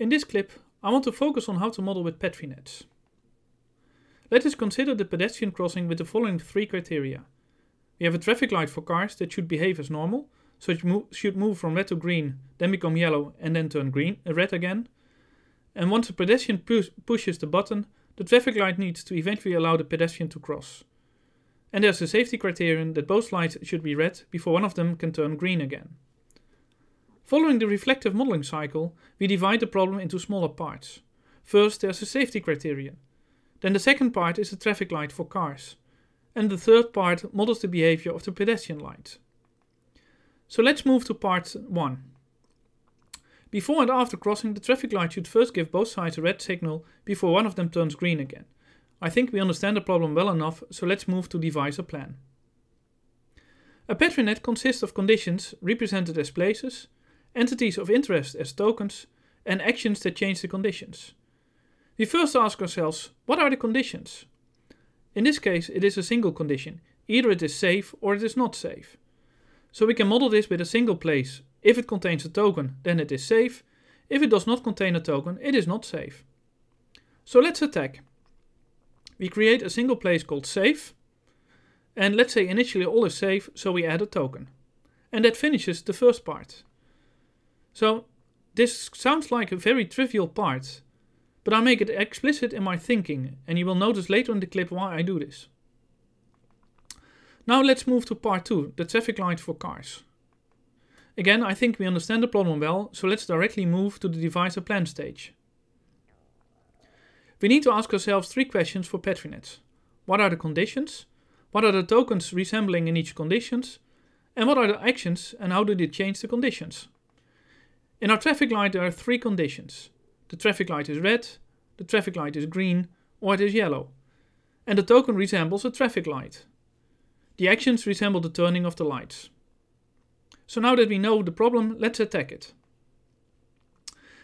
In this clip, I want to focus on how to model with Petri nets. Let us consider the pedestrian crossing with the following three criteria. We have a traffic light for cars that should behave as normal, so it mo should move from red to green, then become yellow and then turn green, uh, red again. And once the pedestrian pu pushes the button, the traffic light needs to eventually allow the pedestrian to cross. And there's a safety criterion that both lights should be red before one of them can turn green again. Following the reflective modeling cycle, we divide the problem into smaller parts. First, there's a safety criterion. Then the second part is the traffic light for cars. And the third part models the behavior of the pedestrian light. So let's move to part 1. Before and after crossing, the traffic light should first give both sides a red signal before one of them turns green again. I think we understand the problem well enough, so let's move to devise a plan. A patron net consists of conditions represented as places, entities of interest as tokens, and actions that change the conditions. We first ask ourselves, what are the conditions? In this case, it is a single condition. Either it is safe or it is not safe. So we can model this with a single place. If it contains a token, then it is safe. If it does not contain a token, it is not safe. So let's attack. We create a single place called safe. And let's say initially all is safe, so we add a token. And that finishes the first part. So this sounds like a very trivial part, but I make it explicit in my thinking, and you will notice later in the clip why I do this. Now let's move to part 2, the traffic light for cars. Again, I think we understand the problem well, so let's directly move to the device or plan stage. We need to ask ourselves three questions for Petrinets. What are the conditions? What are the tokens resembling in each conditions? And what are the actions and how do they change the conditions? In our traffic light, there are three conditions. The traffic light is red, the traffic light is green, or it is yellow. And the token resembles a traffic light. The actions resemble the turning of the lights. So now that we know the problem, let's attack it.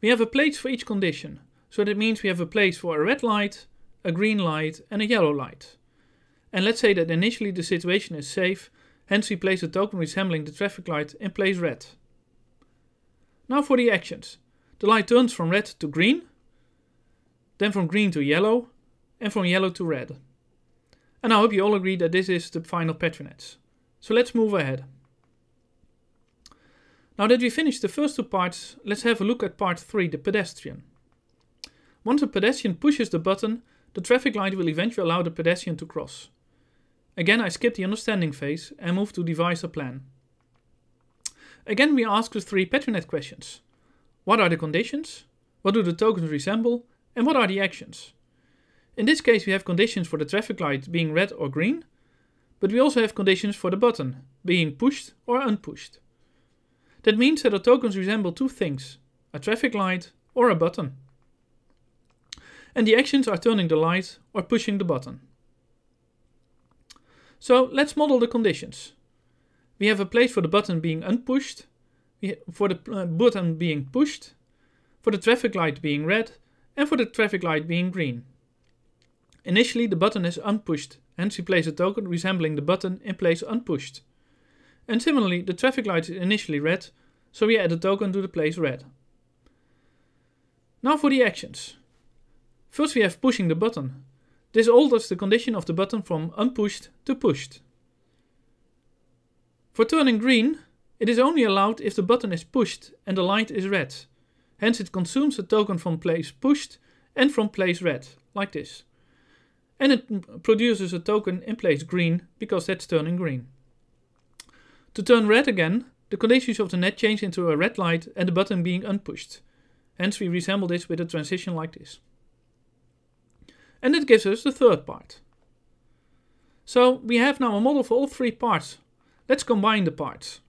We have a place for each condition. So that means we have a place for a red light, a green light, and a yellow light. And let's say that initially the situation is safe, hence we place a token resembling the traffic light and place red. Now for the actions. The light turns from red to green, then from green to yellow, and from yellow to red. And I hope you all agree that this is the final patronage. So let's move ahead. Now that we finished the first two parts, let's have a look at part 3, the pedestrian. Once a pedestrian pushes the button, the traffic light will eventually allow the pedestrian to cross. Again I skip the understanding phase and move to devise a plan. Again, we ask the three Petronet questions. What are the conditions? What do the tokens resemble? And what are the actions? In this case, we have conditions for the traffic light being red or green, but we also have conditions for the button being pushed or unpushed. That means that the tokens resemble two things, a traffic light or a button. And the actions are turning the light or pushing the button. So let's model the conditions we have a place for the button being unpushed, for the uh, button being pushed, for the traffic light being red, and for the traffic light being green. Initially the button is unpushed, hence we place a token resembling the button in place unpushed. And similarly, the traffic light is initially red, so we add a token to the place red. Now for the actions. First we have pushing the button. This alters the condition of the button from unpushed to pushed. For turning green, it is only allowed if the button is pushed and the light is red. Hence it consumes a token from place pushed and from place red, like this. And it produces a token in place green, because that's turning green. To turn red again, the conditions of the net change into a red light and the button being unpushed. Hence we resemble this with a transition like this. And that gives us the third part. So we have now a model for all three parts Let's combine the parts.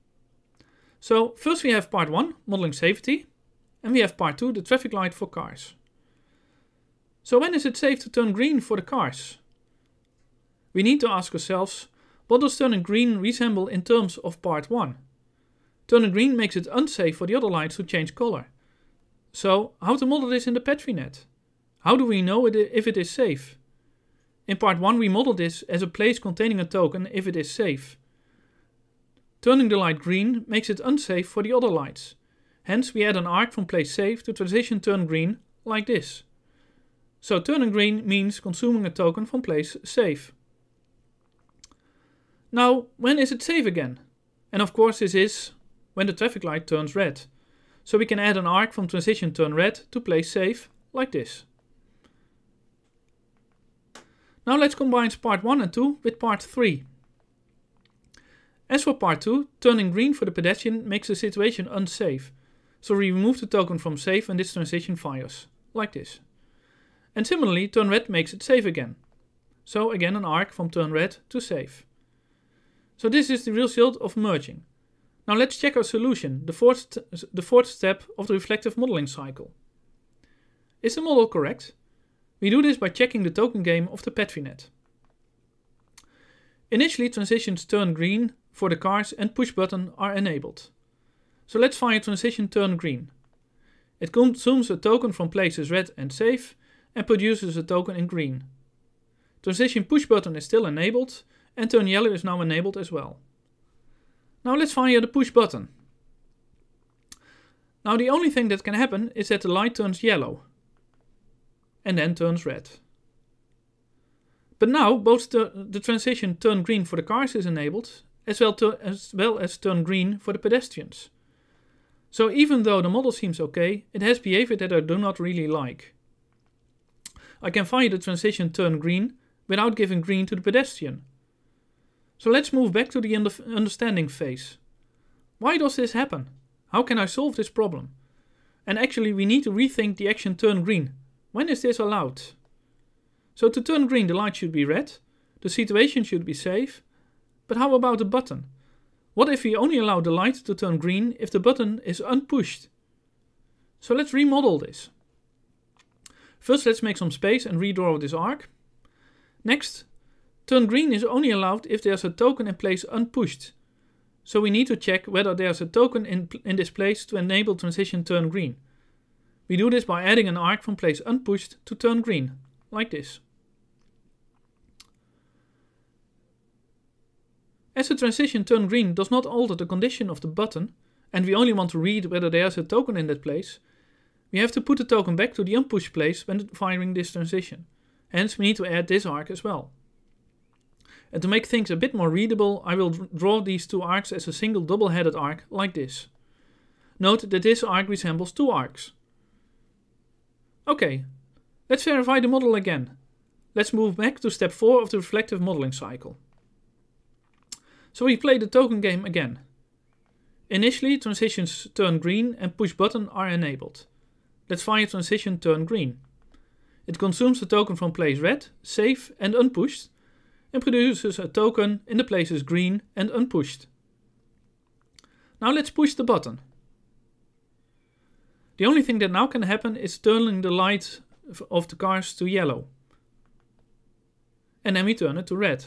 So first we have part 1, modeling safety, and we have part 2, the traffic light for cars. So when is it safe to turn green for the cars? We need to ask ourselves, what does turning green resemble in terms of part 1? Turning green makes it unsafe for the other lights to change color. So how to model this in the Petri net? How do we know it if it is safe? In part 1 we model this as a place containing a token if it is safe. Turning the light green makes it unsafe for the other lights. Hence we add an arc from place safe to transition turn green, like this. So turning green means consuming a token from place safe. Now, when is it safe again? And of course this is when the traffic light turns red. So we can add an arc from transition turn red to place safe, like this. Now let's combine part 1 and 2 with part 3. As for part 2, turning green for the pedestrian makes the situation unsafe. So we remove the token from safe when this transition fires, like this. And similarly, turn red makes it safe again. So again an arc from turn red to safe. So this is the result of merging. Now let's check our solution, the fourth, the fourth step of the reflective modeling cycle. Is the model correct? We do this by checking the token game of the Petri net. Initially transitions turn green for the cars and push button are enabled. So let's fire transition turn green. It consumes a token from places red and safe and produces a token in green. Transition push button is still enabled and turn yellow is now enabled as well. Now let's fire the push button. Now the only thing that can happen is that the light turns yellow and then turns red. But now both the, the transition turn green for the cars is enabled as well, to, as well as turn green for the pedestrians. So even though the model seems okay, it has behavior that I do not really like. I can fire the transition turn green without giving green to the pedestrian. So let's move back to the understanding phase. Why does this happen? How can I solve this problem? And actually we need to rethink the action turn green. When is this allowed? So to turn green the light should be red, the situation should be safe, but how about the button? What if we only allow the light to turn green if the button is unpushed? So let's remodel this. First let's make some space and redraw this arc. Next, turn green is only allowed if there's a token in place unpushed. So we need to check whether there's a token in, in this place to enable transition turn green. We do this by adding an arc from place unpushed to turn green, like this. As the transition turn green does not alter the condition of the button, and we only want to read whether there's a token in that place, we have to put the token back to the unpushed place when firing this transition. Hence, we need to add this arc as well. And to make things a bit more readable, I will draw these two arcs as a single double-headed arc, like this. Note that this arc resembles two arcs. Okay, let's verify the model again. Let's move back to step 4 of the reflective modeling cycle. So we play the token game again. Initially, transitions turn green and push button are enabled. Let's find a transition turn green. It consumes a token from place red, safe and unpushed, and produces a token in the places green and unpushed. Now let's push the button. The only thing that now can happen is turning the light of the cars to yellow. And then we turn it to red.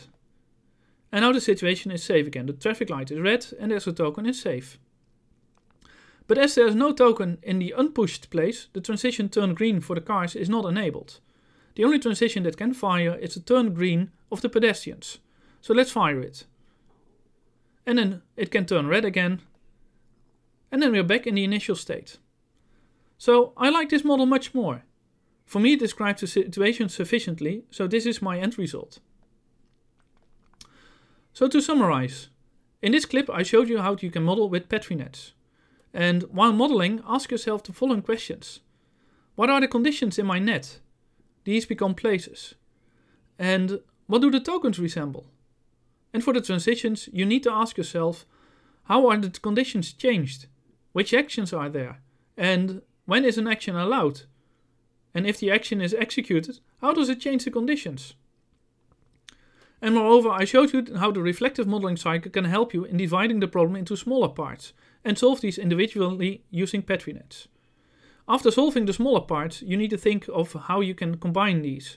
And now the situation is safe again. The traffic light is red and there's a token is safe. But as there's no token in the unpushed place, the transition turn green for the cars is not enabled. The only transition that can fire is the turn green of the pedestrians. So let's fire it. And then it can turn red again. And then we're back in the initial state. So I like this model much more. For me it describes the situation sufficiently, so this is my end result. So to summarize, in this clip I showed you how you can model with Petri nets. And while modeling, ask yourself the following questions. What are the conditions in my net? These become places. And what do the tokens resemble? And for the transitions, you need to ask yourself, how are the conditions changed? Which actions are there? And when is an action allowed? And if the action is executed, how does it change the conditions? And moreover, I showed you how the reflective modeling cycle can help you in dividing the problem into smaller parts and solve these individually using Petri nets. After solving the smaller parts, you need to think of how you can combine these,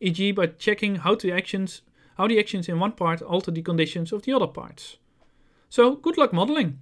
e.g. by checking how the actions how the actions in one part alter the conditions of the other parts. So good luck modeling!